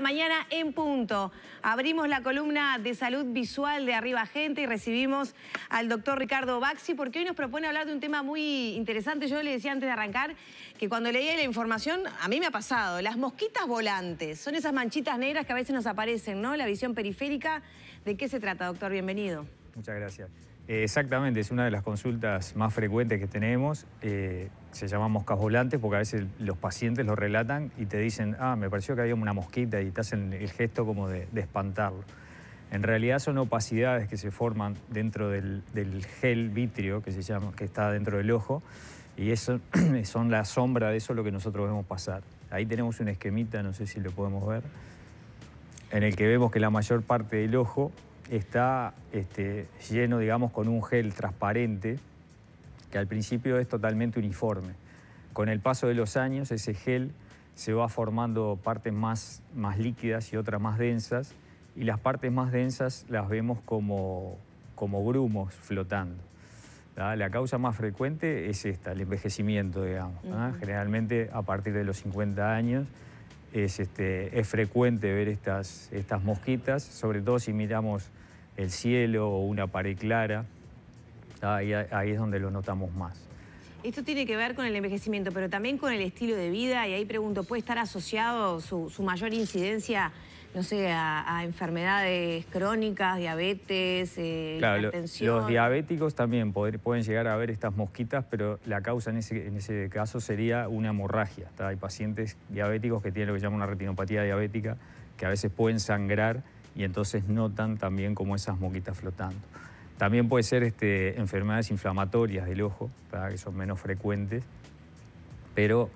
mañana en punto. Abrimos la columna de salud visual de Arriba Gente y recibimos al doctor Ricardo Baxi porque hoy nos propone hablar de un tema muy interesante. Yo le decía antes de arrancar que cuando leía la información, a mí me ha pasado, las mosquitas volantes, son esas manchitas negras que a veces nos aparecen, ¿no? La visión periférica. ¿De qué se trata, doctor? Bienvenido. Muchas gracias. Eh, exactamente, es una de las consultas más frecuentes que tenemos. Eh, se llaman moscas volantes porque a veces los pacientes lo relatan y te dicen, ah, me pareció que había una mosquita y te hacen el gesto como de, espantarlo. En realidad son opacidades que se forman dentro del, gel vitrio que se llama, que está dentro del ojo, y eso son la sombra de eso lo que nosotros vemos pasar. Ahí tenemos un esquemita, no sé si lo podemos ver, en el que vemos que la mayor parte del ojo está este, lleno, digamos, con un gel transparente que al principio es totalmente uniforme. Con el paso de los años, ese gel se va formando partes más, líquidas y otras más densas, y las partes más densas las vemos como, como grumos flotando. La causa más frecuente es esta, el envejecimiento, digamos, generalmente a partir de los 50 años es, este, es frecuente ver estas, estas mosquitas, sobre todo si miramos el cielo o una pared clara, ahí, es donde lo notamos más. Esto tiene que ver con el envejecimiento, pero también con el estilo de vida, y ahí pregunto, ¿puede estar asociado su, su mayor incidencia no sé, a, enfermedades crónicas, diabetes, eh, claro, los diabéticos también pueden llegar a ver estas mosquitas, pero la causa en ese, en ese caso sería una hemorragia. Hay pacientes diabéticos que tienen lo que llama una retinopatía diabética, que a veces pueden sangrar y entonces notan también como esas mosquitas flotando. También puede ser este, enfermedades inflamatorias del ojo, que son menos frecuentes, pero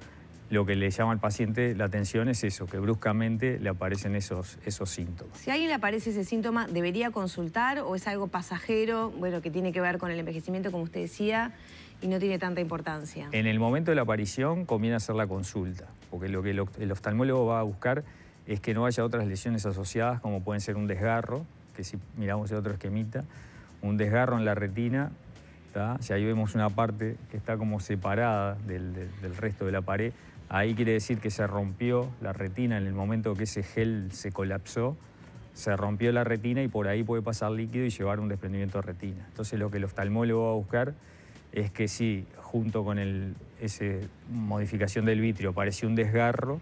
lo que le llama al paciente la atención es eso, que bruscamente le aparecen esos, esos síntomas. Si a alguien le aparece ese síntoma, ¿debería consultar o es algo pasajero, bueno, que tiene que ver con el envejecimiento, como usted decía, y no tiene tanta importancia? En el momento de la aparición conviene hacer la consulta, porque lo que el oftalmólogo va a buscar es que no haya otras lesiones asociadas, como pueden ser un desgarro, que si miramos el otro esquemita, un desgarro en la retina, si ahí vemos una parte que está como separada del resto de la pared, Ahí quiere decir que se rompió la retina en el momento que ese gel se colapsó, se rompió la retina y por ahí puede pasar líquido y llevar un desprendimiento de retina. Entonces lo que el oftalmólogo va a buscar es que si junto con esa modificación del vitrio parece un desgarro,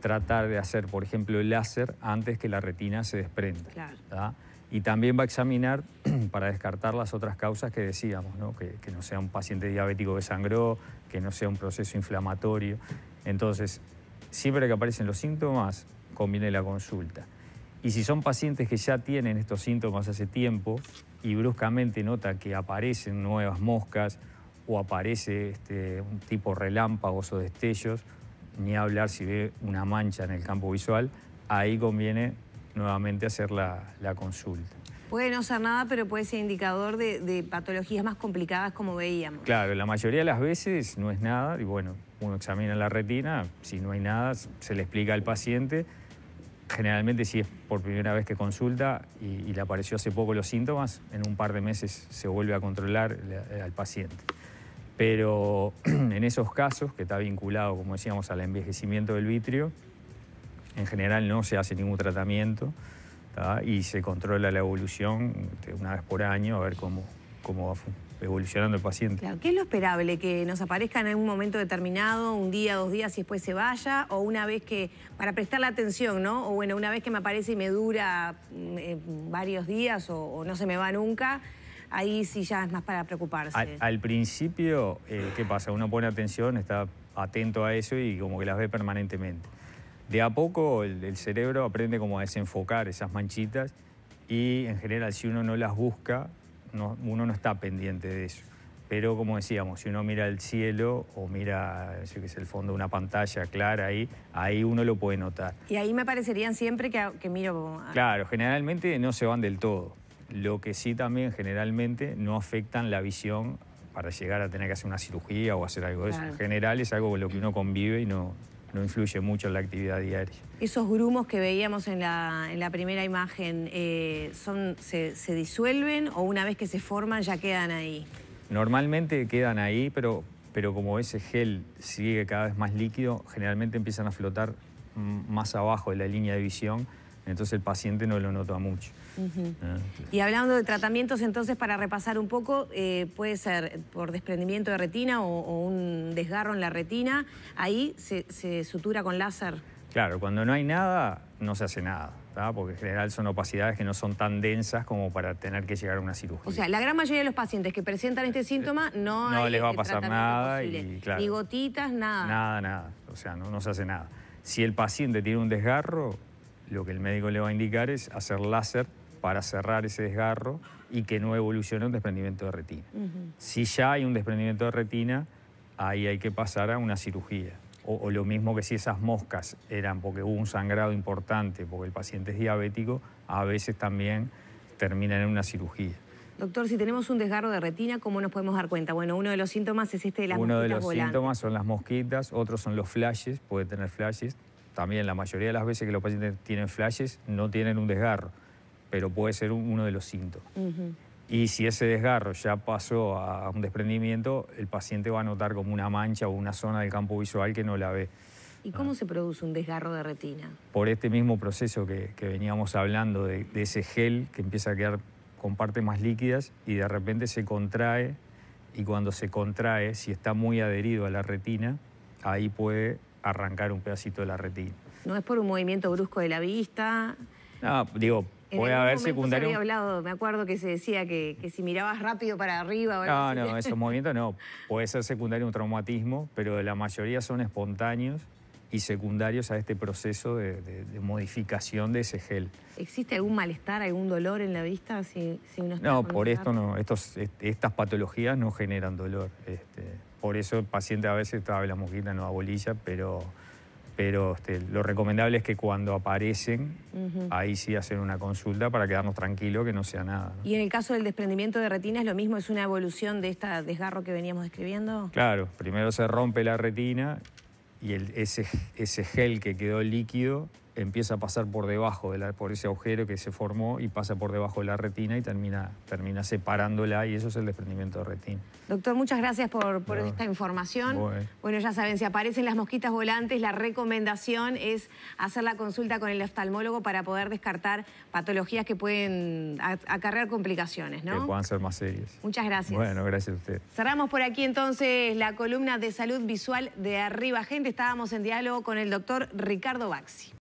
tratar de hacer, por ejemplo, el láser antes que la retina se desprenda. Y también va a examinar para descartar las otras causas que decíamos, Que, que no sea un paciente diabético que sangró, que no sea un proceso inflamatorio. Entonces, siempre que aparecen los síntomas, conviene la consulta. Y si son pacientes que ya tienen estos síntomas hace tiempo y bruscamente nota que aparecen nuevas moscas o aparece este, un tipo relámpagos o destellos, ni hablar si ve una mancha en el campo visual, ahí conviene nuevamente hacer la consulta. Puede no ser nada, pero puede ser indicador de, patologías más complicadas como veíamos. Claro, la mayoría de las veces no es nada y bueno, uno examina la retina, si no hay nada se le explica al paciente. Generalmente si es por primera vez que consulta y, le apareció hace poco los síntomas, en un par de meses se vuelve a controlar eh, al paciente. Pero en esos casos, que está vinculado, como decíamos, al envejecimiento del vitrio, en general no se hace ningún tratamiento y se controla la evolución este, una vez por año a ver cómo, cómo va evolucionando el paciente. ¿Qué es lo esperable? ¿Que nos aparezca en un momento determinado, un día, dos días y después se vaya? ¿O una vez que, para prestar la atención, ¿no? O bueno, una vez que me aparece y me dura mm, eh, varios días o, no se me va nunca, ahí sí ya es más para preocuparse. Al, principio, eh, ¿qué pasa? Uno pone atención, está atento a eso y como que las ve permanentemente de a poco el, cerebro aprende como a desenfocar esas manchitas y en general si uno no las busca, uno no está pendiente de eso. Pero como decíamos, si uno mira el cielo o mira es el fondo de una pantalla clara ahí, ahí uno lo puede notar. Y ahí me parecerían siempre que, miro... Claro, generalmente no se van del todo. Lo que sí también generalmente no afectan la visión para llegar a tener que hacer una cirugía o hacer algo de eso. En general es algo con lo que uno convive y no, no influye mucho en la actividad diaria. ¿Esos grumos que veíamos en la, primera imagen eh, son, se, disuelven o una vez que se forman ya quedan ahí? Normalmente quedan ahí, pero, pero como ese gel sigue cada vez más líquido, generalmente empiezan a flotar más abajo de la línea de visión entonces el paciente no lo nota mucho. Ah, y hablando de tratamientos, entonces para repasar un poco, eh, puede ser por desprendimiento de retina o, un desgarro en la retina, ahí se, sutura con láser. Claro, cuando no hay nada, no se hace nada. porque en general son opacidades que no son tan densas como para tener que llegar a una cirugía. O sea, la gran mayoría de los pacientes que presentan este síntoma eh, no, no les va a pasar nada, y, ni gotitas, nada. Nada, nada, o sea, no se hace nada. Si el paciente tiene un desgarro, lo que el médico le va a indicar es hacer láser para cerrar ese desgarro y que no evolucione un desprendimiento de retina. Si ya hay un desprendimiento de retina, ahí hay que pasar a una cirugía. O, lo mismo que si esas moscas eran porque hubo un sangrado importante, porque el paciente es diabético, a veces también terminan en una cirugía. Doctor, si tenemos un desgarro de retina, ¿cómo nos podemos dar cuenta? Bueno, uno de los síntomas es este de las uno Uno de los síntomas son las mosquitas, otros son los flashes, puede tener flashes también la mayoría de las veces que los pacientes tienen flashes no tienen un desgarro, pero puede ser uno de los síntomas. Y si ese desgarro ya pasó a un desprendimiento, el paciente va a notar como una mancha o una zona del campo visual que no la ve. ¿Y cómo ah. se produce un desgarro de retina? Por este mismo proceso que, veníamos hablando, de, de, ese gel que empieza a quedar con partes más líquidas y de repente se contrae y cuando se contrae, si está muy adherido a la retina, ahí puede arrancar un pedacito de la retina. ¿No es por un movimiento brusco de la vista? No, digo, puede haber secundario. Se había hablado, me acuerdo que se decía que, si mirabas rápido para arriba. No, no, esos movimientos no. Puede ser secundario un traumatismo, pero la mayoría son espontáneos y secundarios a este proceso de, modificación de ese gel. ¿Existe algún malestar, algún dolor en la vista No, por esto no. Estos, estas patologías no generan dolor. Este, por eso el paciente a veces trae la mosquita, no la bolilla, pero, pero este, lo recomendable es que cuando aparecen, ahí sí hacen una consulta para quedarnos tranquilos que no sea nada. ¿Y en el caso del desprendimiento de retina es lo mismo? ¿Es una evolución de este desgarro que veníamos describiendo? Claro, primero se rompe la retina y ese, ese gel que quedó líquido empieza a pasar por debajo de por ese agujero que se formó y pasa por debajo de la retina y termina, termina separándola y eso es el desprendimiento de retina. Doctor, muchas gracias por, esta información. Bueno. ya saben, si aparecen las mosquitas volantes, la recomendación es hacer la consulta con el oftalmólogo para poder descartar patologías que pueden acarrear complicaciones, ¿no? Que puedan ser más serias. Muchas gracias. Bueno, gracias a usted. Cerramos por aquí entonces la columna de salud visual de Arriba Gente. Estábamos en diálogo con el doctor Ricardo Baxi.